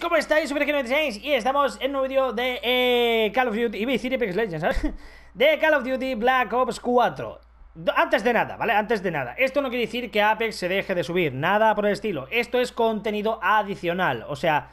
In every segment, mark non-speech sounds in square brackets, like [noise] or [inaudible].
¿cómo estáis? Super96 y estamos en un nuevo vídeo de eh, Call of Duty, y decir Apex Legends, ¿sabes? [laughs] De Call of Duty Black Ops 4 antes de nada, ¿vale? Antes de nada, esto no quiere decir que Apex se deje de subir, nada por el estilo. Esto es contenido adicional, o sea,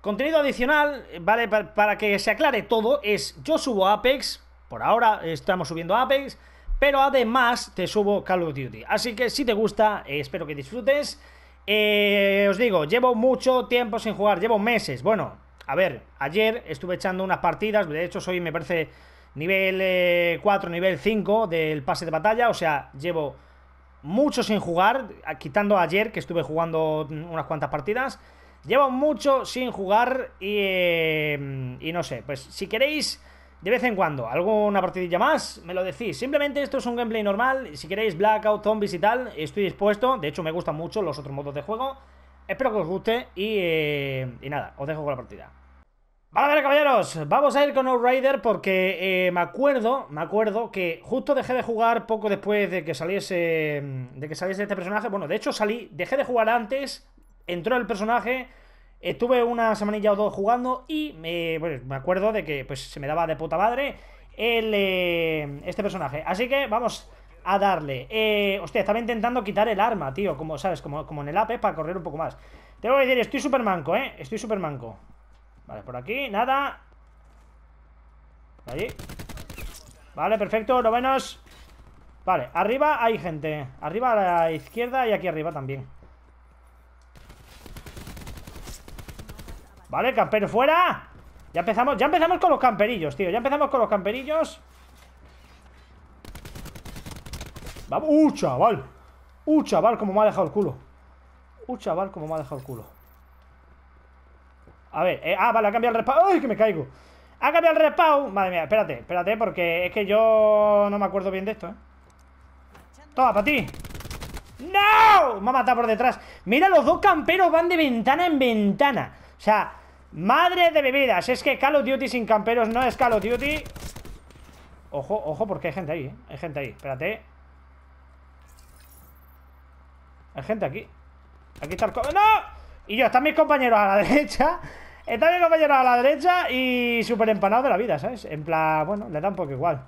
contenido adicional, ¿vale? Para, para que se aclare todo, es yo subo Apex, por ahora estamos subiendo Apex, pero además te subo Call of Duty. Así que si te gusta, eh, espero que disfrutes. Eh, os digo, llevo mucho tiempo sin jugar, llevo meses. Bueno, a ver, ayer estuve echando unas partidas, de hecho hoy me parece, nivel 4, eh, nivel 5 del pase de batalla, o sea, llevo mucho sin jugar, quitando ayer que estuve jugando unas cuantas partidas. Llevo mucho sin jugar y eh, no sé, pues si queréis de vez en cuando, alguna partidilla más, me lo decís. Simplemente esto es un gameplay normal, si queréis Blackout, Zombies y tal, estoy dispuesto. De hecho, me gustan mucho los otros modos de juego. Espero que os guste y, eh, nada, os dejo con la partida. Vale, caballeros, vamos a ir con Outrider porque eh, me acuerdo, me acuerdo que justo dejé de jugar poco después de que saliese de que saliese este personaje. Bueno, de hecho salí, dejé de jugar antes, entró el personaje Estuve una semanilla o dos jugando y me, acuerdo de que pues, se me daba de puta madre el, eh, este personaje. Así que vamos a darle. Eh, hostia, estaba intentando quitar el arma, tío. Como, ¿sabes? Como, como en el ape eh, para correr un poco más. Tengo que decir, estoy súper manco, ¿eh? Estoy súper manco. Vale, por aquí, nada. Allí. Vale, perfecto, lo menos Vale, arriba hay gente. Arriba a la izquierda y aquí arriba también. Vale, campero fuera Ya empezamos, ya empezamos con los camperillos, tío Ya empezamos con los camperillos Vamos, uh, chaval Uh, chaval, como me ha dejado el culo Uh, chaval, como me ha dejado el culo A ver, eh, ah, vale, ha cambiado el respawn ¡Ay, que me caigo! Ha cambiado el respawn Madre mía, espérate, espérate Porque es que yo no me acuerdo bien de esto, eh Toma, para ti ¡No! Me ha matado por detrás Mira, los dos camperos van de ventana en ventana O sea, Madre de bebidas, es que Call of Duty sin camperos no es Call of Duty Ojo, ojo, porque hay gente ahí, ¿eh? Hay gente ahí, espérate Hay gente aquí Aquí está el... Co ¡No! Y yo, están mis compañeros a la [laughs] derecha Están mis compañeros a la derecha Y súper empanado de la vida, ¿sabes? En plan, bueno, le da un poco igual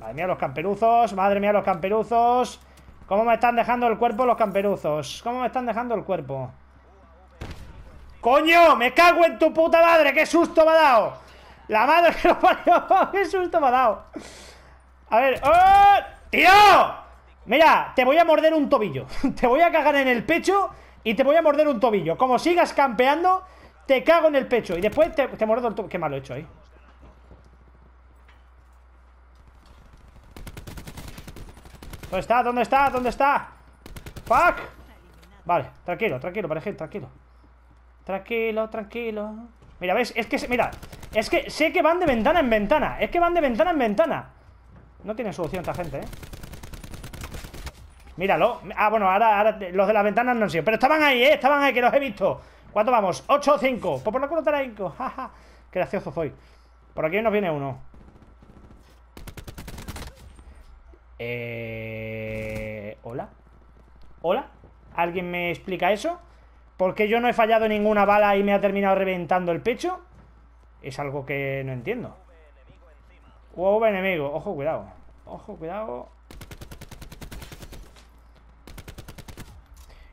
Madre mía, los camperuzos Madre mía, los camperuzos Cómo me están dejando el cuerpo los camperuzos Cómo me están dejando el cuerpo ¡Coño! ¡Me cago en tu puta madre! ¡Qué susto me ha dado! ¡La madre que lo parió! [laughs] ¡Qué susto me ha dado! A ver... ¡oh! ¡Tío! Mira, te voy a morder un tobillo [laughs] Te voy a cagar en el pecho Y te voy a morder un tobillo Como sigas campeando, te cago en el pecho Y después te, te mordo el tobillo Qué malo he hecho ahí ¿Dónde está? ¿Dónde está? ¿Dónde está? ¡Fuck! Vale, tranquilo, tranquilo, parejín, tranquilo Tranquilo, tranquilo. Mira, ¿ves? Es que, mira, es que sé que van de ventana en ventana. Es que van de ventana en ventana. No tiene solución esta gente, ¿eh? Míralo. Ah, bueno, ahora, los de las ventanas no han sido. Pero estaban ahí, ¿eh? Estaban ahí, que los he visto. ¿Cuánto vamos? 8 o 5. Pues por la culo [laughs] Jaja. Qué gracioso soy. Por aquí nos viene uno. Eh... ¿Hola? ¿Hola? ¿Alguien me explica eso? ¿Por qué yo no he fallado ninguna bala y me ha terminado reventando el pecho? Es algo que no entiendo. Huevo enemigo. Ojo, cuidado. Ojo, cuidado.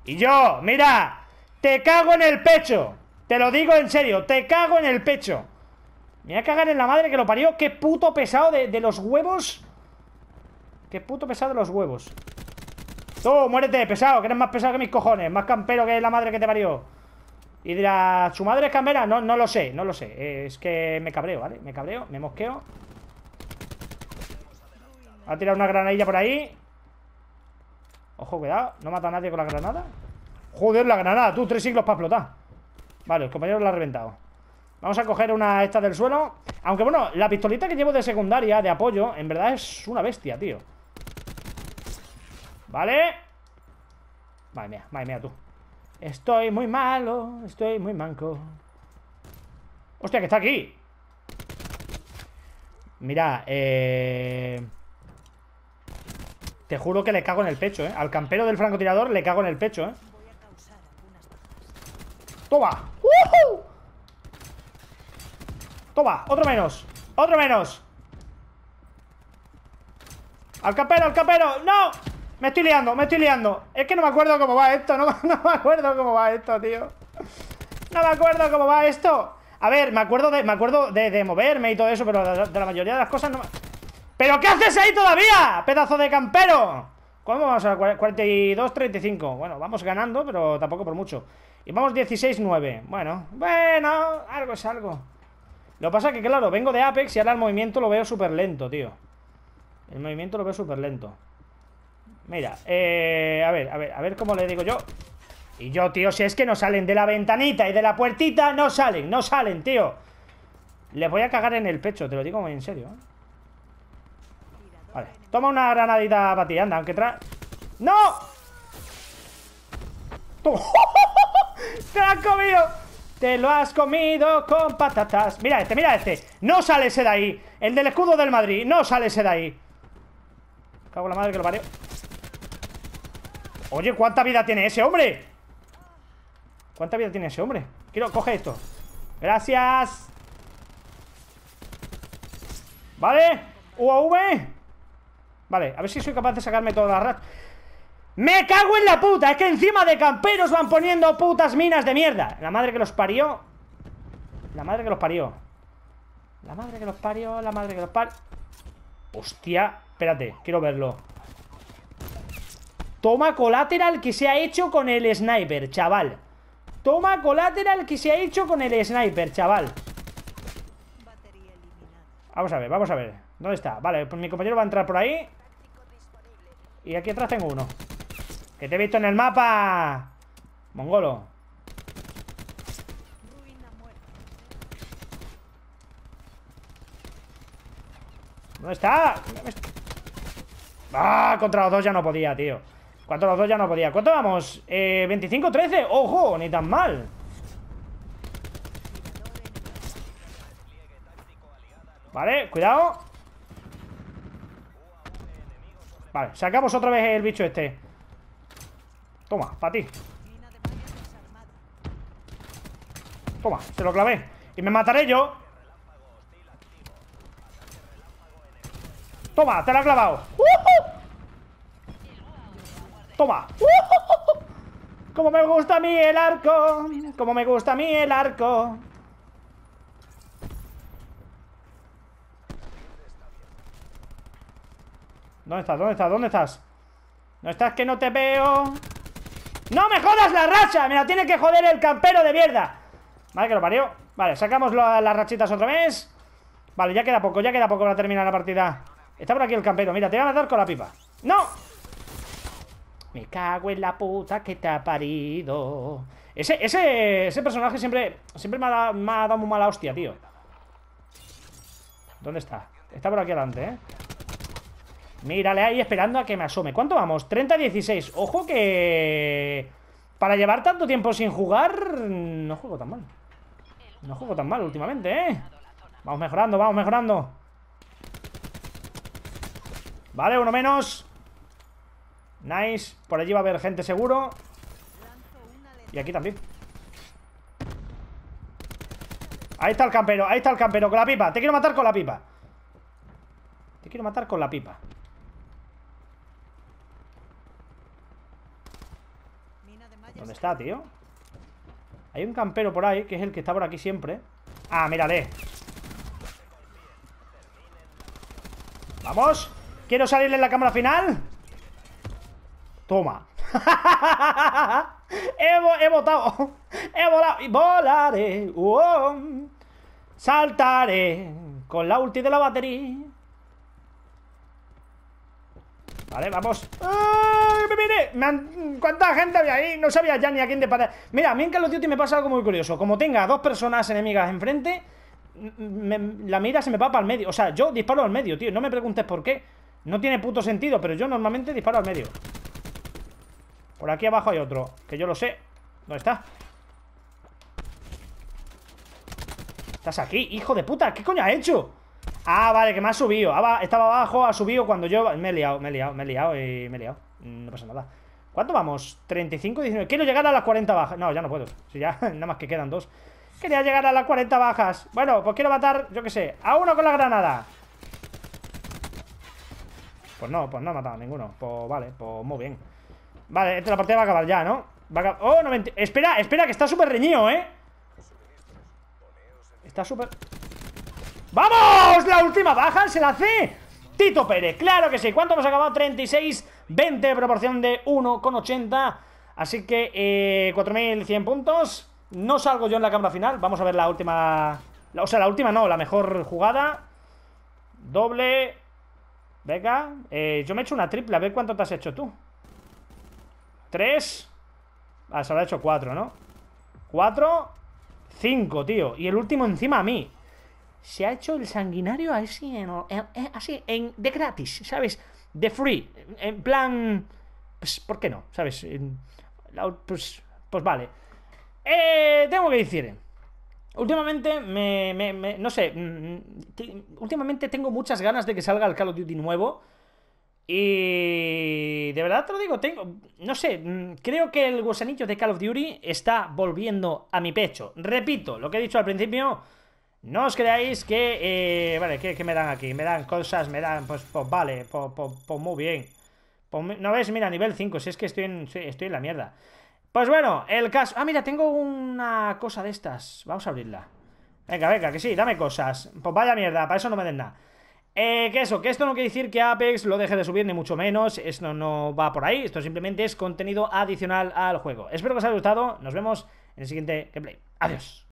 Y yo, mira, te cago en el pecho. Te lo digo en serio, te cago en el pecho. Me voy a cagar en la madre que lo parió. Qué puto pesado de, de los huevos. Qué puto pesado de los huevos. ¡Oh! muérete, pesado, que eres más pesado que mis cojones Más campero que la madre que te parió Y la...? ¿su madre es campera? No, no lo sé, no lo sé Es que me cabreo, ¿vale? Me cabreo, me mosqueo Ha tirado una granadilla por ahí Ojo, cuidado No mata a nadie con la granada Joder, la granada, tú, tres siglos para explotar Vale, el compañero la ha reventado Vamos a coger una esta del suelo Aunque bueno, la pistolita que llevo de secundaria, de apoyo En verdad es una bestia, tío ¿Vale? Madre mía, madre mía tú Estoy muy malo, estoy muy manco Hostia, que está aquí Mira, eh... Te juro que le cago en el pecho, ¿eh? Al campero del francotirador le cago en el pecho, ¿eh? ¡Toma! ¡Toma! ¡Otro menos! ¡Otro menos! ¡Al campero, al campero! ¡No! Me estoy liando, me estoy liando. Es que no me acuerdo cómo va esto, [laughs] no, me acuerdo cómo va esto, tío. No me acuerdo cómo va esto. A ver, me acuerdo de, me acuerdo de, moverme y todo eso, pero de, la mayoría de las cosas no me... ¿Pero qué haces ahí todavía, pedazo de campero? ¿Cómo vamos a 42, 35? Bueno, vamos ganando, pero tampoco por mucho. Y vamos 16, 9. Bueno, bueno, algo es algo. Lo que pasa es que, claro, vengo de Apex y ahora el movimiento lo veo súper lento, tío. El movimiento lo veo súper lento. Mira, eh, a ver, a ver, a ver cómo le digo yo Y yo, tío, si es que no salen de la ventanita y de la puertita No salen, no salen, tío Les voy a cagar en el pecho, te lo digo muy en serio ¿eh? Vale, toma una granadita para ti, anda, aunque tra... ¡No! [laughs] ¡Te has comido! Te lo has comido con patatas Mira este, mira este No sale ese de ahí El del escudo del Madrid No sale ese de ahí Cago la madre que lo parió Oye, ¿cuánta vida tiene ese hombre? ¿Cuánta vida tiene ese hombre? Quiero, coge esto Gracias Vale UAV Vale, a ver si soy capaz de sacarme toda la ratas ¡Me cago en la puta! Es que encima de camperos van poniendo putas minas de mierda La madre que los parió La madre que los parió La madre que los parió La madre que los parió Hostia, espérate, quiero verlo Toma colateral que se ha hecho con el sniper, chaval. Toma colateral que se ha hecho con el sniper, chaval. Vamos a ver, vamos a ver. ¿Dónde está? Vale, pues mi compañero va a entrar por ahí. Y aquí atrás tengo uno. Que te he visto en el mapa. Mongolo. ¿Dónde está? Ah, contra los dos ya no podía, tío los dos ya no podía. ¿Cuánto vamos? Eh, 25-13. ¡Ojo! Ni tan mal. Vale, cuidado. Vale, sacamos otra vez el bicho este. Toma, para ti. Toma, se lo clavé. Y me mataré yo. Toma, te lo he clavado. ¡Uh! Toma. [laughs] Como me gusta a mí el arco. como me gusta a mí el arco. ¿Dónde estás? ¿Dónde estás? ¿Dónde estás? ¿No estás que no te veo? ¡No me jodas la racha! ¡Me la tiene que joder el campero de mierda! Vale, que lo parió Vale, sacamos las rachitas otra vez Vale, ya queda poco, ya queda poco para terminar la partida Está por aquí el campero, mira, te van a dar con la pipa ¡No! Me cago en la puta que te ha parido. Ese, ese, ese personaje siempre, siempre me me ha dado muy mala hostia, tío. ¿Dónde está? Está por aquí adelante, ¿eh? Mírale ahí esperando a que me asome. ¿Cuánto vamos? 30-16. Ojo que... Para llevar tanto tiempo sin jugar... No juego tan mal. No juego tan mal últimamente, ¿eh? Vamos mejorando, vamos mejorando. Vale, uno menos. Nice. Por allí va a haber gente seguro. Y aquí también. Ahí está el campero, ahí está el campero con la pipa. Te quiero matar con la pipa. Te quiero matar con la pipa. ¿Dónde está, tío? Hay un campero por ahí, que es el que está por aquí siempre. Ah, mírale. Vamos. Quiero salirle en la cámara final. Toma. [laughs] he, he votado. [laughs] He volado. Y volaré. Saltaré. Con la ulti de la batería. Vale, vamos. ¡Ay, Me ¿Cuánta gente había ahí? No sabía ya ni a quién de Mira, a mí en Call of Duty me pasa algo muy curioso. Como tenga dos personas enemigas enfrente, la mira se me va para el medio. O sea, yo disparo al medio, tío. No me preguntes por qué. No tiene puto sentido, pero yo normalmente disparo al medio. Por aquí abajo hay otro, que yo lo sé. ¿Dónde está? Estás aquí, hijo de puta. ¿Qué coño ha hecho? Ah, vale, que me ha subido. Ah, estaba abajo, ha subido cuando yo... Me he liado, me he liado, me he liado y me he liado. Mm, no pasa nada. ¿Cuánto vamos? 35, 19. Quiero llegar a las 40 bajas. No, ya no puedo. Si ya, [laughs] nada más que quedan dos. Quería llegar a las 40 bajas. Bueno, pues quiero matar, yo qué sé, a uno con la granada. Pues no, pues no ha matado a ninguno. Pues vale, pues muy bien. Vale, esta la partida va a acabar ya, ¿no? Va ¡Oh, 90! ¡Espera, espera, que está súper reñido, eh! Está súper... ¡Vamos! La última baja se la hace Tito Pérez, claro que sí ¿Cuánto hemos acabado? 36, 20 Proporción de 1,80 Así que eh, 4.100 puntos No salgo yo en la cámara final Vamos a ver la última O sea, la última no, la mejor jugada Doble Venga eh, Yo me he hecho una triple, a ver cuánto te has hecho tú Tres, Ah, se habrá hecho cuatro, ¿no? Cuatro, cinco, tío. Y el último encima a mí. Se ha hecho el sanguinario así, en, así de gratis, ¿sabes? De free. En plan. Pues, ¿por qué no? ¿Sabes? pues, pues vale. Eh, tengo que decir. Últimamente me, No sé. Mm, últimamente tengo muchas ganas de que salga el Call of Duty nuevo. Y de verdad te lo digo, tengo, no sé, mm, creo que el gusanillo de Call of Duty está volviendo a mi pecho. Repito, lo que he dicho al principio, no os creáis que, eh, vale, ¿qué, me dan aquí? Me dan cosas, me dan, pues, pues vale, pues, pues, pues, muy bien. no ves, mira, nivel 5, si es que estoy en, estoy en la mierda. Pues bueno, el caso... Ah, mira, tengo una cosa de estas. Vamos a abrirla. Venga, venga, que sí, dame cosas. Pues vaya mierda, para eso no me den nada. Eh, que eso, que esto no quiere decir que Apex lo deje de subir, ni mucho menos. Esto no va por ahí. Esto simplemente es contenido adicional al juego. Espero que os haya gustado. Nos vemos en el siguiente gameplay. Adiós.